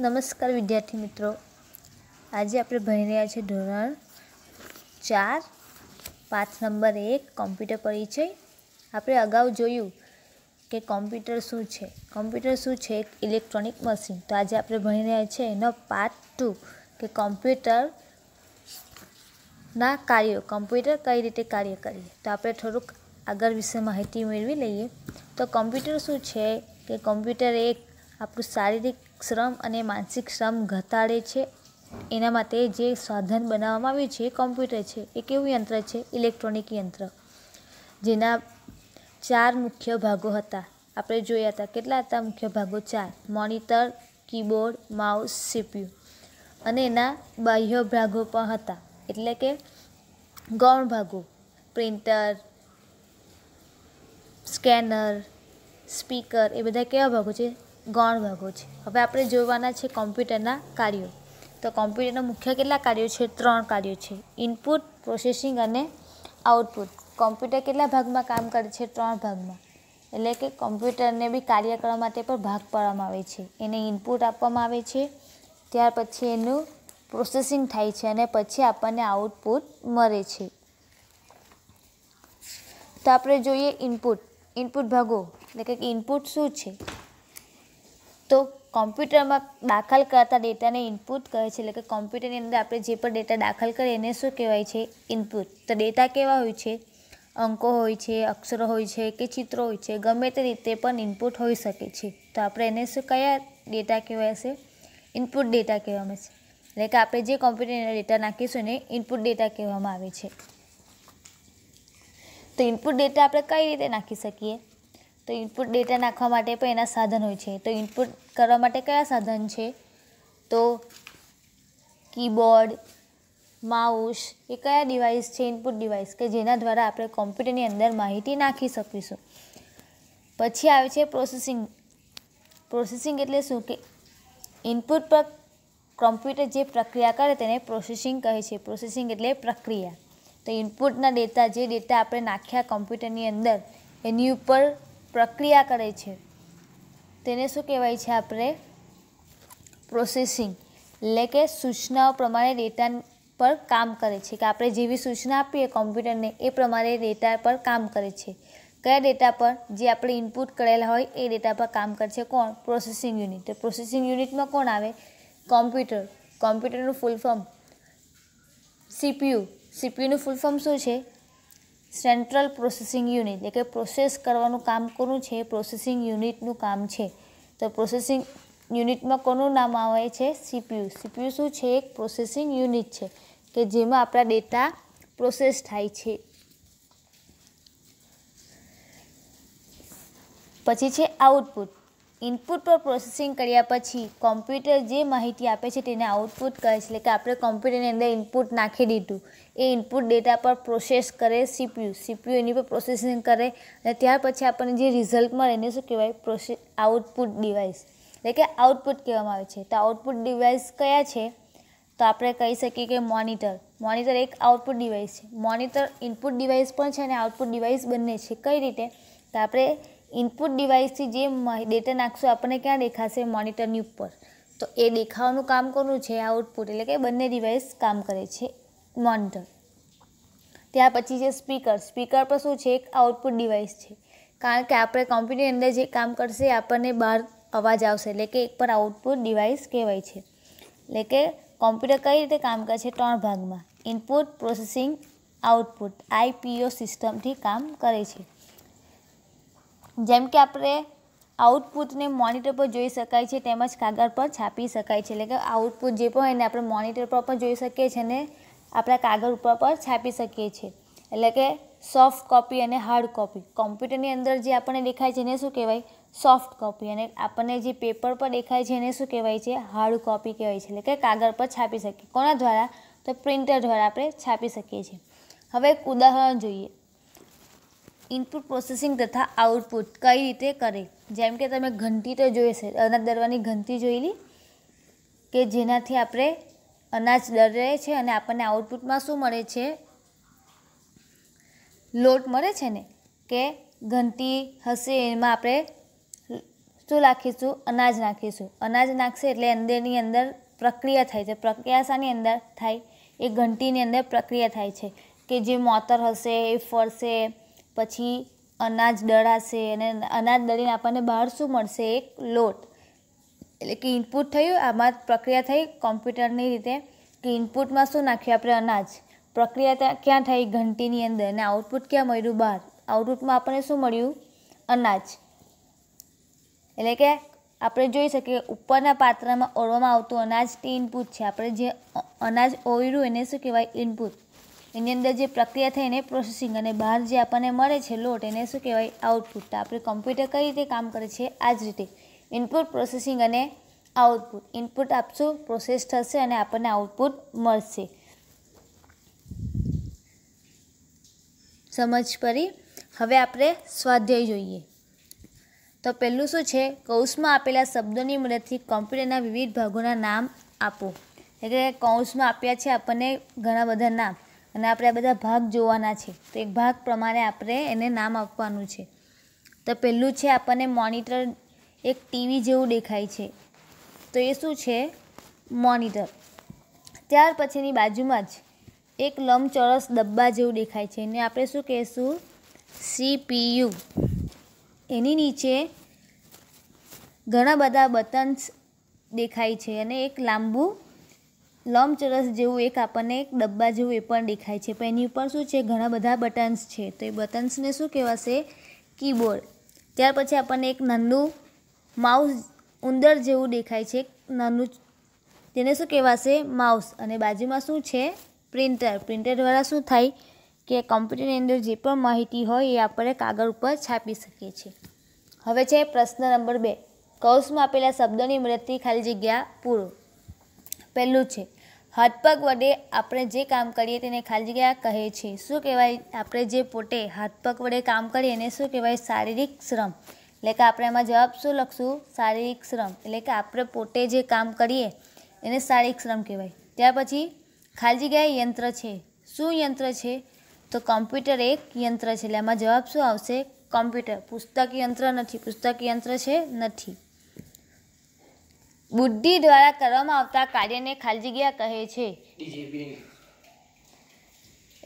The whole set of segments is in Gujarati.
નમસ્કાર વિદ્યાર્થી મિત્રો આજે આપણે ભણી રહ્યા છીએ ધોરણ ચાર પાંચ નંબર એક કોમ્પ્યુટર પરિચય આપણે અગાઉ જોયું કે કોમ્પ્યુટર શું છે કોમ્પ્યુટર શું છે એક ઇલેક્ટ્રોનિક મશીન તો આજે આપણે ભણી રહ્યા છીએ એનો પાર્ટ ટુ કે કોમ્પ્યુટરના કાર્યો કોમ્પ્યુટર કઈ રીતે કાર્ય કરીએ તો આપણે થોડુંક આગળ વિશે માહિતી મેળવી લઈએ તો કોમ્પ્યુટર શું છે કે કોમ્પ્યુટર એક આપણું શારીરિક શ્રમ અને માનસિક શ્રમ ઘટાડે છે એના માટે જે સાધન બનાવવામાં આવ્યું છે એ કોમ્પ્યુટર છે એ કેવું યંત્ર છે ઇલેક્ટ્રોનિક યંત્ર જેના ચાર મુખ્ય ભાગો હતા આપણે જોયા હતા કેટલા હતા મુખ્ય ભાગો ચાર મોનિટર કીબોર્ડ માઉસ સીપીયુ અને એના બાહ્ય ભાગો પણ હતા એટલે કે ગૌણ ભાગો પ્રિન્ટર સ્કેનર સ્પીકર એ બધા કેવા ભાગો છે ગૌણ ભાગો છે હવે આપણે જોવાના છે કોમ્પ્યુટરના કાર્યો તો કોમ્પ્યુટરના મુખ્ય કેટલા કાર્યો છે ત્રણ કાર્યો છે ઇનપુટ પ્રોસેસિંગ અને આઉટપુટ કોમ્પ્યુટર કેટલા ભાગમાં કામ કરે છે ત્રણ ભાગમાં એટલે કે કોમ્પ્યુટરને બી કાર્ય કરવા માટે પણ ભાગ પાડવામાં આવે છે એને ઇનપુટ આપવામાં આવે છે ત્યાર પછી એનું પ્રોસેસિંગ થાય છે અને પછી આપણને આઉટપુટ મળે છે તો આપણે જોઈએ ઇનપુટ ઇનપુટ ભાગો એટલે કે ઇનપુટ શું છે તો કોમ્પ્યુટરમાં દાખલ કરતા ડેટાને ઇનપુટ કહે છે એટલે કે કોમ્પ્યુટરની અંદર આપણે જે પણ ડેટા દાખલ કરીએ એને શું કહેવાય છે ઇનપુટ તો ડેટા કેવા હોય છે અંકો હોય છે અક્ષરો હોય છે કે ચિત્રો હોય છે ગમે તે રીતે પણ ઇનપુટ હોઈ શકે છે તો આપણે એને શું કયા ડેટા કહેવાય છે ઇનપુટ ડેટા કહેવામાં છે એટલે કે આપણે જે કોમ્પ્યુટરની ડેટા નાખીશું એને ઇનપુટ ડેટા કહેવામાં આવે છે તો ઇનપુટ ડેટા આપણે કઈ રીતે નાખી શકીએ તો ઇનપુટ ડેટા નાખવા માટે પણ એના સાધન હોય છે તો ઇનપુટ કરવા માટે કયા સાધન છે તો કીબોર્ડ માઉસ એ કયા ડિવાઇસ છે ઇનપુટ ડિવાઇસ કે જેના દ્વારા આપણે કોમ્પ્યુટરની અંદર માહિતી નાખી શકીશું પછી આવે છે પ્રોસેસિંગ પ્રોસેસિંગ એટલે શું કે ઇનપુટ પર કોમ્પ્યુટર જે પ્રક્રિયા કરે તેને પ્રોસેસિંગ કહે છે પ્રોસેસિંગ એટલે પ્રક્રિયા તો ઇનપુટના ડેટા જે ડેટા આપણે નાખ્યા કોમ્પ્યુટરની અંદર એની ઉપર પ્રક્રિયા કરે છે તેને શું કહેવાય છે આપણે પ્રોસેસિંગ એટલે કે સૂચનાઓ પ્રમાણે ડેટા પર કામ કરે છે કે આપણે જેવી સૂચના આપીએ કોમ્પ્યુટરને એ પ્રમાણે ડેટા પર કામ કરે છે કયા ડેટા પર જે આપણે ઇનપુટ કરેલા હોય એ ડેટા પર કામ કરે છે કોણ પ્રોસેસિંગ યુનિટ તો પ્રોસેસિંગ યુનિટમાં કોણ આવે કોમ્પ્યુટર કોમ્પ્યુટરનું ફૂલ ફોર્મ સીપીયુ સીપીયુનું ફૂલ ફોર્મ શું છે સેન્ટ્રલ પ્રોસેસિંગ યુનિટ એટલે કે પ્રોસેસ કરવાનું કામ કોનું છે પ્રોસેસિંગ યુનિટનું કામ છે તો પ્રોસેસિંગ યુનિટમાં કોનું નામ આવે છે સીપીયુ સીપીયુ શું છે એક પ્રોસેસિંગ યુનિટ છે કે જેમાં આપણા ડેટા પ્રોસેસ થાય છે પછી છે આઉટપુટ ઇનપુટ પર પ્રોસેસિંગ કર્યા પછી કોમ્પ્યુટર જે માહિતી આપે છે તેને આઉટપુટ કહે છે એટલે કે આપણે કોમ્પ્યુટરની અંદર ઇનપુટ નાખી દીધું એ ઇનપુટ ડેટા પર પ્રોસેસ કરે સીપીયુ સીપીયુ એની પર પ્રોસેસિંગ કરે અને ત્યાર પછી આપણને જે રિઝલ્ટ મળે એને શું કહેવાય પ્રોસે આઉટપુટ ડિવાઇસ એટલે કે આઉટપુટ કહેવામાં આવે છે તો આઉટપુટ ડિવાઇસ કયા છે તો આપણે કહી શકીએ કે મોનિટર મોનિટર એક આઉટપુટ ડિવાઇસ છે મોનિટર ઇનપુટ ડિવાઇસ પણ છે અને આઉટપુટ ડિવાઇસ બંને છે કઈ રીતે તો આપણે ઇનપુટ ડિવાઇસથી જે ડેટા નાખશું આપણને ક્યાં દેખાશે મોનિટરની ઉપર તો એ દેખાવાનું કામ કોનું છે આઉટપુટ એટલે કે બંને ડિવાઇસ કામ કરે છે મોનિટર ત્યાર પછી છે સ્પીકર સ્પીકર પર શું છે એક આઉટપુટ ડિવાઇસ છે કારણ કે આપણે કોમ્પ્યુટરની અંદર જે કામ કરશે આપણને બહાર અવાજ આવશે એટલે કે એક પર આઉટપુટ ડિવાઇસ કહેવાય છે એટલે કે કોમ્પ્યુટર કઈ રીતે કામ કરે છે ત્રણ ભાગમાં ઇનપુટ પ્રોસેસિંગ આઉટપુટ આઈપીઓ સિસ્ટમથી કામ કરે છે જેમ કે આપણે આઉટપુટને મોનિટર પર જોઈ શકાય છે તેમજ કાગળ પર છાપી શકાય છે એટલે કે આઉટપુટ જે પણ હોય એને આપણે મોનિટર પર પણ જોઈ શકીએ છીએ અને આપણા કાગળ ઉપર પણ છાપી શકીએ છીએ એટલે કે સોફ્ટ કોપી અને હાર્ડ કોપી કોમ્પ્યુટરની અંદર જે આપણને દેખાય છે એને શું કહેવાય સોફ્ટ કોપી અને આપણને જે પેપર પર દેખાય છે એને શું કહેવાય છે હાર્ડ કોપી કહેવાય છે એટલે કે કાગળ પર છાપી શકીએ કોના દ્વારા તો પ્રિન્ટર દ્વારા આપણે છાપી શકીએ છીએ હવે એક ઉદાહરણ જોઈએ ઇનપુટ પ્રોસેસિંગ તથા આઉટપુટ કઈ રીતે કરે જેમ કે તમે ઘંટી તો જોઈ છે અનાજ દરવાની ઘંટી જોયેલી કે જેનાથી આપણે અનાજ દરે છે અને આપણને આઉટપુટમાં શું મળે છે લોટ મળે છે ને કે ઘંટી હશે એમાં આપણે શું નાખીશું અનાજ નાખીશું અનાજ નાખશે એટલે અંદરની અંદર પ્રક્રિયા થાય છે પ્રક્રિયા શાની અંદર થાય એ ઘંટીની અંદર પ્રક્રિયા થાય છે કે જે મોતર હશે એ ફરશે પછી અનાજ દળાશે અને અનાજ દળીને આપણને બહાર શું મળશે એક લોટ એટલે કે ઇનપુટ થયું આમાં પ્રક્રિયા થઈ કોમ્પ્યુટરની રીતે કે ઇનપુટમાં શું નાખ્યું આપણે અનાજ પ્રક્રિયા ત્યાં ક્યાં થઈ ઘંટીની અંદર અને આઉટપુટ ક્યાં મળ્યું બહાર આઉટપુટમાં આપણને શું મળ્યું અનાજ એટલે કે આપણે જોઈ શકીએ ઉપરના પાત્રમાં ઓળવામાં આવતું અનાજ તે ઇનપુટ છે આપણે જે અનાજ ઓળ્યું એને શું કહેવાય ઇનપુટ એની અંદર જે પ્રક્રિયા થઈને પ્રોસેસિંગ અને બહાર જે આપણને મળે છે લોટ એને શું કહેવાય આઉટપુટ તો આપણે કમ્પ્યુટર કઈ રીતે કામ કરે છે આ જ રીતે ઇનપુટ પ્રોસેસિંગ અને આઉટપુટ ઇનપુટ આપશું પ્રોસેસ થશે અને આપણને આઉટપુટ મળશે સમજ પડી હવે આપણે સ્વાધ્યાય જોઈએ તો પહેલું શું છે કૌંસમાં આપેલા શબ્દોની મદદથી કોમ્પ્યુટરના વિવિધ ભાગોના નામ આપો એટલે કૌંસમાં આપ્યા છે આપણને ઘણા બધા નામ અને આપણે આ બધા ભાગ જોવાના છે તો એક ભાગ પ્રમાણે આપણે એને નામ આપવાનું છે તો પહેલું છે આપણને મોનિટર એક ટીવી જેવું દેખાય છે તો એ શું છે મોનિટર ત્યાર પછીની બાજુમાં જ એક લંબચોરસ ડબ્બા જેવું દેખાય છે એને આપણે શું કહીશું સીપીયુ એની નીચે ઘણા બધા બટન્સ દેખાય છે અને એક લાંબુ લંબચોરસ જેવું એક આપણને એક ડબ્બા જેવું એ પણ દેખાય છે પણ એની ઉપર શું છે ઘણા બધા બટન્સ છે તો એ બટન્સને શું કહેવાશે કીબોર્ડ ત્યાર પછી આપણને એક નાનું માઉસ ઉંદર જેવું દેખાય છે નાનું તેને શું કહેવાશે માઉસ અને બાજુમાં શું છે પ્રિન્ટર પ્રિન્ટર દ્વારા શું થાય કે કમ્પ્યુટરની અંદર જે પણ માહિતી હોય એ આપણે કાગળ ઉપર છાપી શકીએ છીએ હવે છે પ્રશ્ન નંબર બે કૌશમાં આપેલા શબ્દોની મદદથી ખાલી જગ્યા પૂરો પહેલું છે હાથ પગ વડે આપણે જે કામ કરીએ તેને ખાલી જગ્યા કહે છે શું કહેવાય આપણે જે પોતે હાથ પગ વડે કામ કરીએ એને શું કહેવાય શારીરિક શ્રમ એટલે કે આપણે એમાં જવાબ શું લખશું શારીરિક શ્રમ એટલે કે આપણે પોતે જે કામ કરીએ એને શારીરિક શ્રમ કહેવાય ત્યાર પછી ખાલી જગ્યા યંત્ર છે શું યંત્ર છે તો કોમ્પ્યુટર એક યંત્ર છે એટલે એમાં જવાબ શું આવશે કોમ્પ્યુટર પુસ્તક યંત્ર નથી પુસ્તક યંત્ર છે નથી બુદ્ધિ દ્વારા કરવામાં આવતા કાર્યને ખાલી જગ્યા કહે છે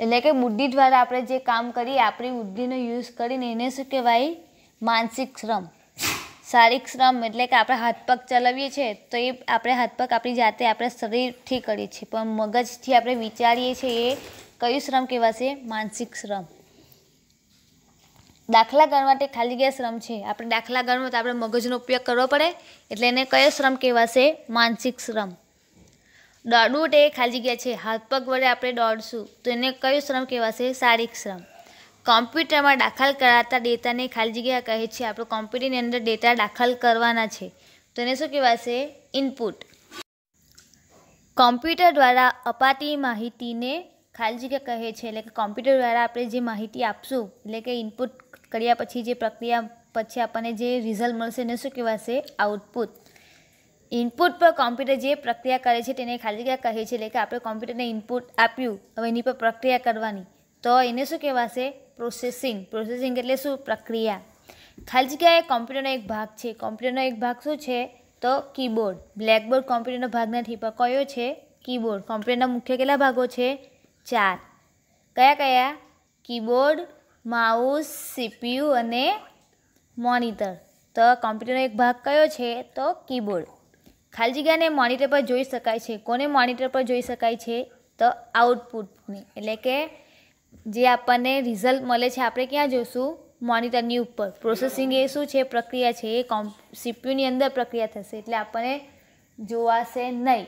એટલે કે બુદ્ધિ દ્વારા આપણે જે કામ કરીએ આપણી બુદ્ધિનો યુઝ કરીને એને શું કહેવાય માનસિક શ્રમ શારીરિક શ્રમ એટલે કે આપણે હાથ પગ ચલાવીએ છીએ તો એ આપણે હાથ પગ આપણી જાતે આપણે શરીરથી કરીએ છીએ પણ મગજથી આપણે વિચારીએ છીએ એ કયું શ્રમ કહેવાશે માનસિક શ્રમ દાખલા ગણવા માટે ખાલી ગયા શ્રમ છે આપણે દાખલા ગણવું તો આપણે મગજનો ઉપયોગ કરવો પડે એટલે એને કયો શ્રમ કહેવાશે માનસિક શ્રમ દોડવું તે ખાલી ગયા છે હાથ પગ વડે આપણે દોડશું તો એને કયો શ્રમ કહેવાશે શારીરિક શ્રમ કોમ્પ્યુટરમાં દાખલ કરાતા ડેટાને ખાલી જગ્યા કહે છે આપણે કોમ્પ્યુટરની અંદર ડેટા દાખલ કરવાના છે તો એને શું કહેવાશે ઇનપુટ કોમ્પ્યુટર દ્વારા અપાતી માહિતીને ખાલી જગ્યા કહે છે એટલે કે કોમ્પ્યુટર દ્વારા આપણે જે માહિતી આપશું એટલે કે ઇનપુટ કર્યા પછી જે પ્રક્રિયા પછી આપણને જે રિઝલ્ટ મળશે એને શું કહેવાશે આઉટપુટ ઇનપુટ પર કોમ્પ્યુટર જે પ્રક્રિયા કરે છે તેને ખાલી જગ્યા કહે છે એટલે કે આપણે કોમ્પ્યુટરને ઇનપુટ આપ્યું હવે એની પર પ્રક્રિયા કરવાની તો એને શું કહેવાશે પ્રોસેસિંગ પ્રોસેસિંગ એટલે શું પ્રક્રિયા ખાલી જગ્યા એ કોમ્પ્યુટરનો એક ભાગ છે કોમ્પ્યુટરનો એક ભાગ શું છે તો કીબોર્ડ બ્લેકબોર્ડ કોમ્પ્યુટરનો ભાગ નથી પણ કયો છે કીબોર્ડ કોમ્પ્યુટરના મુખ્ય કેટલા ભાગો છે ચાર કયા કયા કીબોર્ડ માઉસ સીપીયુ અને મોનિટર તો કોમ્પ્યુટરનો એક ભાગ કયો છે તો કીબોર્ડ ખાલી જગ્યાને મોનિટર પર જોઈ શકાય છે કોને મોનિટર પર જોઈ શકાય છે તો આઉટપુટની એટલે કે જે આપણને રિઝલ્ટ મળે છે આપણે ક્યાં જોઈશું મોનિટરની ઉપર પ્રોસેસિંગ એ શું છે પ્રક્રિયા છે એ કોમ્પ સીપીયુની અંદર પ્રક્રિયા થશે એટલે આપણને જોવાશે નહીં